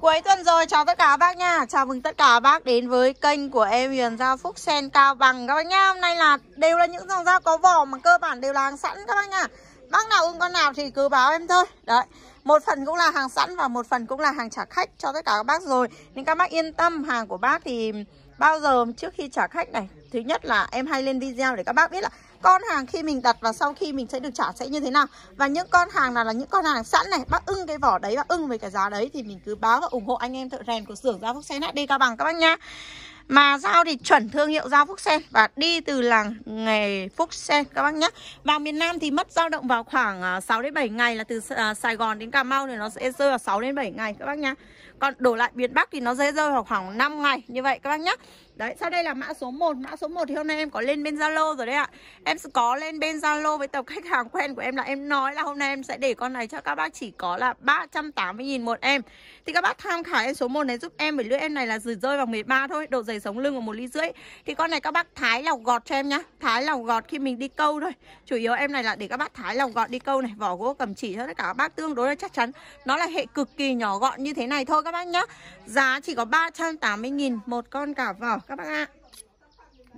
Cuối tuần rồi, chào tất cả các bác nha Chào mừng tất cả các bác đến với kênh của em Huyền Giao Phúc Sen Cao Bằng Các bác nha, hôm nay là đều là những dòng dao có vỏ mà cơ bản đều là hàng sẵn các bác nha Bác nào ưng con nào thì cứ báo em thôi Đấy, một phần cũng là hàng sẵn và một phần cũng là hàng trả khách cho tất cả các bác rồi Nên các bác yên tâm, hàng của bác thì bao giờ trước khi trả khách này Thứ nhất là em hay lên video để các bác biết là con hàng khi mình đặt và sau khi mình sẽ được trả sẽ như thế nào và những con hàng nào là những con hàng sẵn này bác ưng cái vỏ đấy và ưng với cái giá đấy thì mình cứ báo và ủng hộ anh em thợ rèn của xưởng Gia Phúc Sen đi Cao Bằng các bác nhá mà dao thì chuẩn thương hiệu dao Phúc Sen và đi từ làng nghề Phúc Sen các bác nhá Vào miền Nam thì mất dao động vào khoảng 6 à, đến 7 ngày là từ à, Sài Gòn đến Cà Mau thì nó sẽ rơi vào 6 đến 7 ngày các bác nhá. Còn đổ lại miền Bắc thì nó dễ rơi vào khoảng 5 ngày như vậy các bác nhá. Đấy, sau đây là mã số 1 Mã số 1 thì hôm nay em có lên bên Zalo rồi đấy ạ Em có lên bên Zalo với tập khách hàng quen của em là em nói là hôm nay em sẽ để con này cho các bác chỉ có là 380.000 một em Thì các bác tham khảo em số 1 này giúp em Bởi lưỡi em này là rủi rơi vào 13 thôi Độ dày sống lưng của một ly rưỡi Thì con này các bác thái lòng gọt cho em nhá Thái lòng gọt khi mình đi câu thôi Chủ yếu em này là để các bác thái lòng gọt đi câu này Vỏ gỗ cầm chỉ cho tất cả các bác tương đối là chắc chắn Nó là hệ cực kỳ nhỏ gọn như thế này thôi các các bác nhá Giá chỉ có 380.000 một con cả vỏ các bác ạ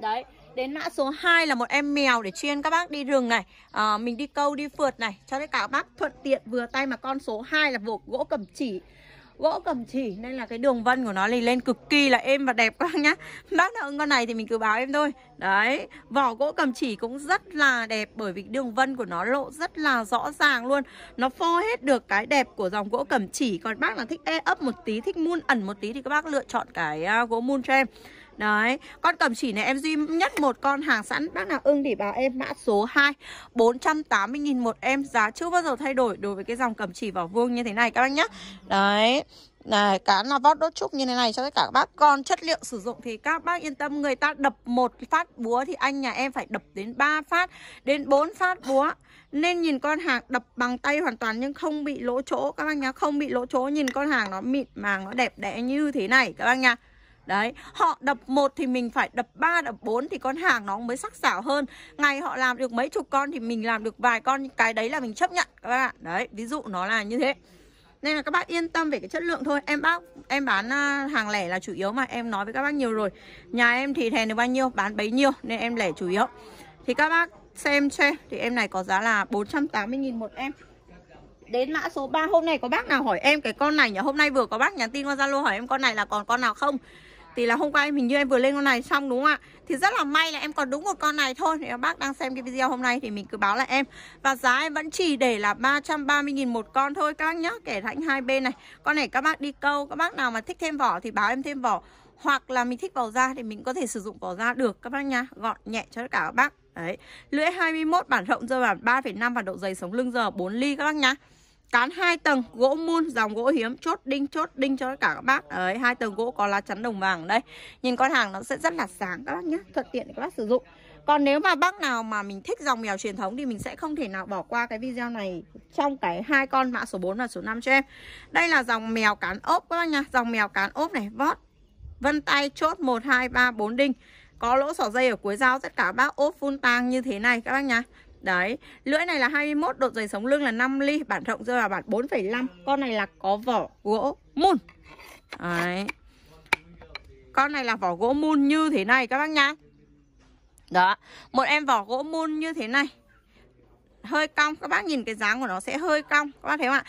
Đấy Đến mã số 2 là một em mèo để chuyên các bác đi rừng này à, Mình đi câu, đi phượt này Cho tất cả các bác thuận tiện vừa tay mà con số 2 là vổ gỗ cầm chỉ gỗ cầm chỉ nên là cái đường vân của nó thì lên cực kỳ là êm và đẹp các bác nhá bác nào ưng con này thì mình cứ báo em thôi đấy vỏ gỗ cầm chỉ cũng rất là đẹp bởi vì đường vân của nó lộ rất là rõ ràng luôn nó phô hết được cái đẹp của dòng gỗ cầm chỉ còn bác nào thích e ấp một tí thích muôn ẩn một tí thì các bác lựa chọn cái à, gỗ mun cho em Đấy, con cầm chỉ này em duy nhất một con hàng sẵn Bác nào ưng thì báo em mã số 2 480.000 một em Giá chưa bao giờ thay đổi đối với cái dòng cầm chỉ vỏ vuông như thế này các bác nhá Đấy này cán là vót đốt trúc như thế này cho tất cả các bác Còn chất liệu sử dụng thì các bác yên tâm Người ta đập một phát búa thì anh nhà em phải đập đến 3 phát Đến 4 phát búa Nên nhìn con hàng đập bằng tay hoàn toàn Nhưng không bị lỗ chỗ các bác nhá Không bị lỗ chỗ Nhìn con hàng nó mịn màng nó đẹp đẽ như thế này các bác nhá Đấy, họ đập một thì mình phải đập 3, đập 4 thì con hàng nó mới sắc sảo hơn. Ngày họ làm được mấy chục con thì mình làm được vài con, cái đấy là mình chấp nhận các bạn. Đấy, ví dụ nó là như thế. Nên là các bác yên tâm về cái chất lượng thôi Em bác em bán à, hàng lẻ là chủ yếu mà Em nói với các bác nhiều rồi Nhà em thì thèn được bao nhiêu bán bấy nhiêu Nên em lẻ chủ yếu Thì các bác xem xem Thì em này có giá là 480.000 một em Đến mã số 3 hôm nay có bác nào hỏi em cái con này nhỉ Hôm nay vừa có bác nhắn tin qua Zalo hỏi em con này là còn con nào không thì là hôm qua mình như em vừa lên con này xong đúng không ạ Thì rất là may là em còn đúng một con này thôi Nếu bác đang xem cái video hôm nay thì mình cứ báo lại em Và giá em vẫn chỉ để là 330.000 một con thôi các bác nhá kể thạnh hai bên này Con này các bác đi câu Các bác nào mà thích thêm vỏ thì báo em thêm vỏ hoặc là mình thích vỏ da thì mình có thể sử dụng vỏ da được các bác nhá gọn nhẹ cho tất cả các bác đấy lưỡi 21 bản rộng rơi bản 3,5 và độ dày sống lưng giờ 4 ly các bác nhá cán hai tầng gỗ mun dòng gỗ hiếm chốt đinh chốt đinh cho tất cả các bác đấy hai tầng gỗ có lá chắn đồng vàng đây nhìn con hàng nó sẽ rất là sáng các bác nhé thuận tiện để các bác sử dụng còn nếu mà bác nào mà mình thích dòng mèo truyền thống thì mình sẽ không thể nào bỏ qua cái video này trong cái hai con mã số 4 và số 5 cho em. Đây là dòng mèo cán ốp các bác nhá dòng mèo cán ốp này, vót vân tay chốt 1 2 3 4 đinh. Có lỗ sỏ dây ở cuối dao tất cả bác ốp phun tang như thế này các bác nhá Đấy, lưỡi này là 21, độ dày sống lưng là 5 ly, bản rộng rơi vào bản 4,5. Con này là có vỏ gỗ mun. Đấy. Con này là vỏ gỗ mun như thế này các bác nhá. Đó, một em vỏ gỗ mun như thế này. Hơi cong, các bác nhìn cái dáng của nó sẽ hơi cong, các bác thấy không ạ?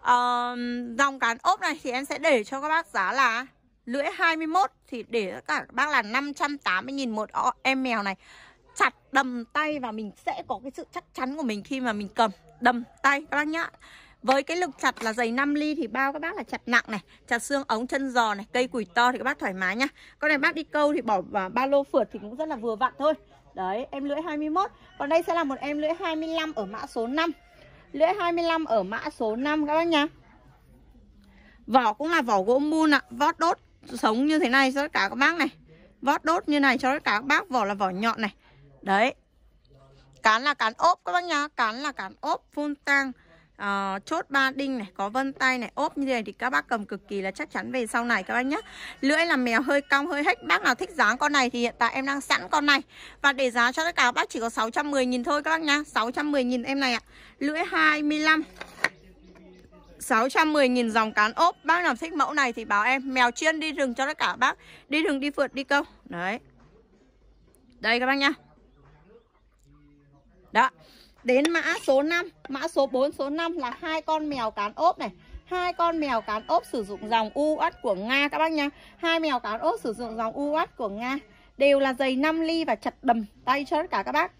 Ờ, dòng cán ốp này thì em sẽ để cho các bác giá là lưỡi 21 thì để các bác là 580.000 một em mèo này chặt đầm tay và mình sẽ có cái sự chắc chắn của mình khi mà mình cầm đầm tay các bác nhá với cái lực chặt là dày 5 ly thì bao các bác là chặt nặng này Chặt xương ống chân giò này Cây củi to thì các bác thoải mái nhá Con này bác đi câu thì bỏ ba lô phượt thì cũng rất là vừa vặn thôi Đấy em lưỡi 21 Còn đây sẽ là một em lưỡi 25 ở mã số 5 Lưỡi 25 ở mã số 5 các bác nhá Vỏ cũng là vỏ gỗ mun ạ à. Vót đốt sống như thế này cho tất cả các bác này Vót đốt như này cho tất cả các bác Vỏ là vỏ nhọn này Đấy Cán là cán ốp các bác nhá Cán là cán ốp phun tang uh, Chốt ba đinh này, có vân tay này Ốp như thế này thì các bác cầm cực kỳ là chắc chắn về sau này các bác nhá Lưỡi là mèo hơi cong hơi hếch Bác nào thích dáng con này thì hiện tại em đang sẵn con này Và để giá cho tất cả bác chỉ có 610.000 thôi các bác nhá 610.000 em này ạ Lưỡi 25 610.000 dòng cán ốp Bác nào thích mẫu này thì báo em Mèo chiên đi rừng cho tất cả bác Đi rừng đi phượt đi câu Đấy Đây các bác nhá đó. Đến mã số 5, mã số 4, số 5 là hai con mèo cán ốp này hai con mèo cán ốp sử dụng dòng u của Nga các bác nha Hai mèo cán ốp sử dụng dòng u của Nga đều là giày 5 ly và chặt đầm tay cho tất cả các bác.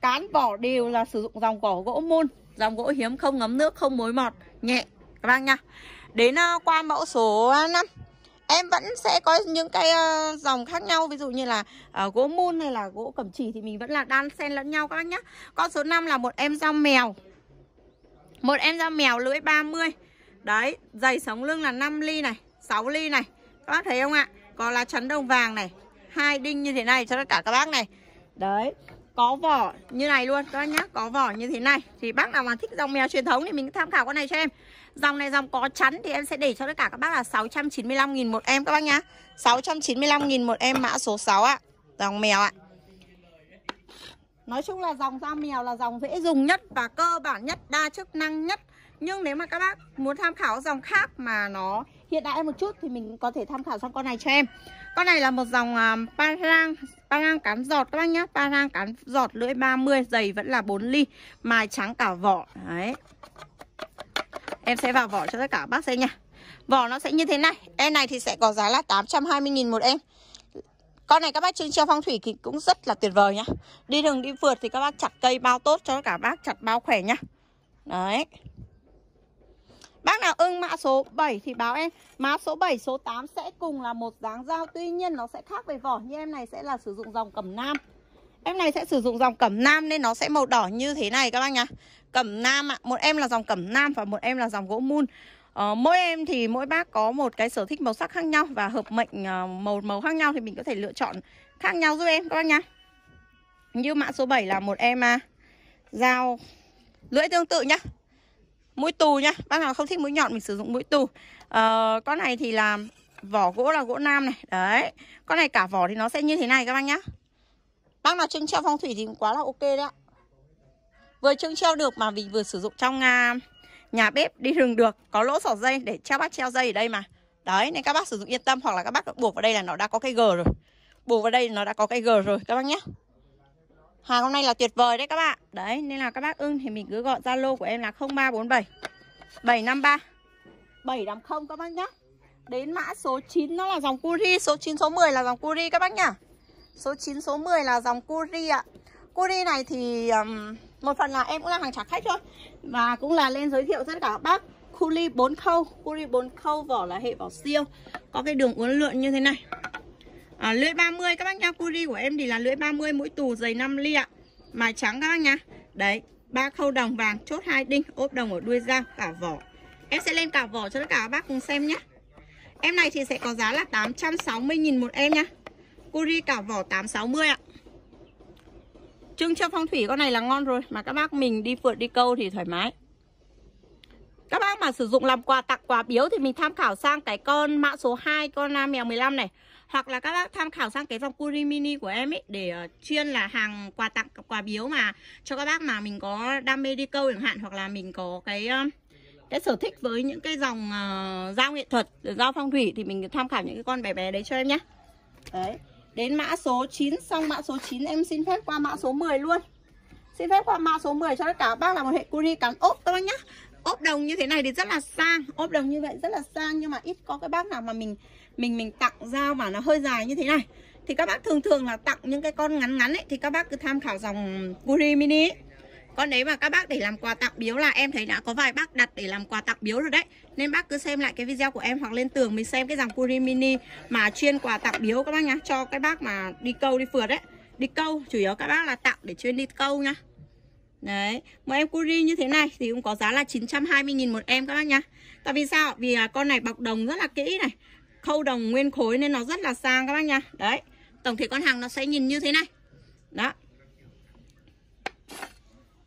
Cán vỏ đều là sử dụng dòng vỏ gỗ môn, dòng gỗ hiếm không ngấm nước, không mối mọt, nhẹ các bác nha Đến à, qua mẫu số 5 em vẫn sẽ có những cái ờ, dòng khác nhau ví dụ như là ờ, gỗ mun hay là gỗ cẩm chỉ thì mình vẫn là đan xen lẫn nhau các bác nhá con số 5 là một em dao mèo một em dao mèo lưỡi 30 đấy dày sống lưng là 5 ly này 6 ly này các bác thấy không ạ có lá chắn đồng vàng này hai đinh như thế này cho tất cả các bác này đấy có vỏ như này luôn các bác nhá có vỏ như thế này thì bác nào mà thích dòng mèo truyền thống thì mình tham khảo con này cho em Dòng này dòng có chắn thì em sẽ để cho tất cả các bác là 695 000 một em các bác nhá. 695 000 một em mã số 6 ạ. Dòng mèo ạ. Nói chung là dòng da mèo là dòng dễ dùng nhất và cơ bản nhất, đa chức năng nhất. Nhưng nếu mà các bác muốn tham khảo dòng khác mà nó hiện đại một chút thì mình có thể tham khảo sang con này cho em. Con này là một dòng um, parang, parang cán giọt các bác nhá. Parang cán giọt lưỡi 30, dày vẫn là 4 ly, mài trắng cả vỏ. Đấy. Em sẽ vào vỏ cho tất cả bác xem nha Vỏ nó sẽ như thế này Em này thì sẽ có giá là 820.000 một em con này các bác trưng treo phong thủy thì cũng rất là tuyệt vời nhá Đi đường đi vượt thì các bác chặt cây bao tốt cho cả bác chặt bao khỏe nhá Đấy Bác nào ưng mã số 7 thì báo em Mã số 7, số 8 sẽ cùng là một dáng dao Tuy nhiên nó sẽ khác về vỏ Như em này sẽ là sử dụng dòng cẩm nam Em này sẽ sử dụng dòng cẩm nam nên nó sẽ màu đỏ như thế này các bác nhá. Cẩm nam ạ, à. một em là dòng cẩm nam và một em là dòng gỗ mun. Ờ, mỗi em thì mỗi bác có một cái sở thích màu sắc khác nhau và hợp mệnh ờ, màu màu khác nhau thì mình có thể lựa chọn khác nhau giúp em các bác nhá. Như mã số 7 là một em à, dao lưỡi tương tự nhá. Mũi tù nhá. Bác nào không thích mũi nhọn mình sử dụng mũi tù. Ờ, con này thì là vỏ gỗ là gỗ nam này. Đấy. Con này cả vỏ thì nó sẽ như thế này các bác nhá. Bác nào trưng treo phong thủy thì cũng quá là ok đấy ạ Vừa trưng treo được mà mình vừa sử dụng trong à, nhà bếp đi rừng được Có lỗ sỏ dây để treo bác treo dây ở đây mà Đấy nên các bác sử dụng yên tâm Hoặc là các bác buộc vào đây là nó đã có cái g rồi Buộc vào đây nó đã có cái g rồi các bác nhé Hàng hôm nay là tuyệt vời đấy các bạn Đấy nên là các bác ưng thì mình cứ gọi Zalo của em là 0347 753 780 các bác nhé Đến mã số 9 nó là dòng Curie, Số 9 số 10 là dòng Curie các bác nhá Số 9, số 10 là dòng Curi ạ Curi này thì um, một phần là em cũng là hàng trả khách thôi Và cũng là lên giới thiệu tất cả các bác Curi 4 khâu Curi 4 khâu vỏ là hệ vỏ siêu Có cái đường uốn lượn như thế này à, Lưỡi 30 các bác nha Curi của em thì là lưỡi 30 mũi tù dày 5 ly ạ Mài trắng các bác nha Đấy ba khâu đồng vàng chốt hai đinh ốp đồng ở đuôi dao cả vỏ Em sẽ lên cả vỏ cho tất cả các bác cùng xem nhé Em này thì sẽ có giá là 860.000 một em nha Curi cả vỏ 860 ạ Trưng cho phong thủy con này là ngon rồi Mà các bác mình đi phượt đi câu thì thoải mái Các bác mà sử dụng làm quà tặng quà biếu Thì mình tham khảo sang cái con mã số 2 Con à, mèo 15 này Hoặc là các bác tham khảo sang cái dòng Curi mini của em ấy Để ờ, chuyên là hàng quà tặng quà biếu Mà cho các bác mà mình có đam mê đi câu chẳng hạn Hoặc là mình có cái... Ờ, cái sở thích với những cái dòng uh, ờ, dao nghệ thuật, dao phong thủy thì mình tham khảo những cái con bé bé đấy cho em nhé. Đấy. Đến mã số 9 Xong mã số 9 em xin phép qua mã số 10 luôn Xin phép qua mã số 10 cho tất cả bác là một hệ cuni cắn ốp các bác nhá Ốp đồng như thế này thì rất là sang Ốp đồng như vậy rất là sang Nhưng mà ít có cái bác nào mà mình Mình mình tặng dao mà nó hơi dài như thế này Thì các bác thường thường là tặng những cái con ngắn ngắn ấy Thì các bác cứ tham khảo dòng cuni mini ấy còn đấy mà các bác để làm quà tặng biếu là em thấy đã có vài bác đặt để làm quà tặng biếu rồi đấy Nên bác cứ xem lại cái video của em hoặc lên tường mình xem cái dòng Puri Mini Mà chuyên quà tặng biếu các bác nhá Cho cái bác mà đi câu đi phượt đấy Đi câu chủ yếu các bác là tặng để chuyên đi câu nhá Đấy, một em Curi như thế này thì cũng có giá là 920.000 một em các bác nhá Tại vì sao? Vì con này bọc đồng rất là kỹ này Khâu đồng nguyên khối nên nó rất là sang các bác nhá Đấy, tổng thể con hàng nó sẽ nhìn như thế này Đó,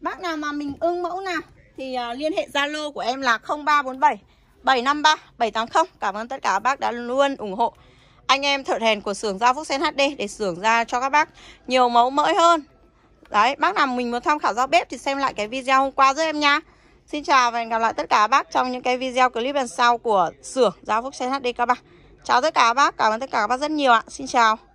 Bác nào mà mình ưng mẫu nào thì uh, liên hệ Zalo của em là 0347 753 780. Cảm ơn tất cả các bác đã luôn ủng hộ anh em thợ rèn của xưởng Gia Phúc Sen HD để xưởng ra cho các bác nhiều mẫu mới hơn. Đấy, bác nào mình muốn tham khảo giao bếp thì xem lại cái video hôm qua giúp em nha. Xin chào và hẹn gặp lại tất cả các bác trong những cái video clip lần sau của xưởng Gia Phúc Sen HD các bác. Chào tất cả các bác, cảm ơn tất cả các bác rất nhiều ạ. Xin chào.